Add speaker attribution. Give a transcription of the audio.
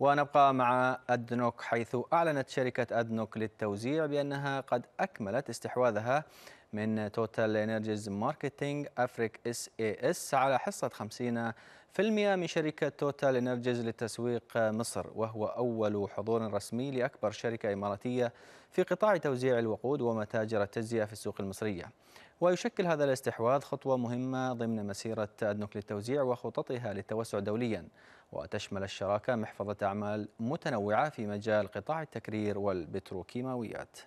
Speaker 1: ونبقى مع أدنوك حيث أعلنت شركة أدنوك للتوزيع بأنها قد أكملت استحواذها من توتال انرجيز ماركتينج افريك اس اي اس على حصه 50% من شركه توتال انرجيز لتسويق مصر وهو اول حضور رسمي لاكبر شركه اماراتيه في قطاع توزيع الوقود ومتاجر التجزئه في السوق المصريه. ويشكل هذا الاستحواذ خطوه مهمه ضمن مسيره ادنوك للتوزيع وخططها للتوسع دوليا. وتشمل الشراكة محفظة أعمال متنوعة في مجال قطاع التكرير والبتروكيماويات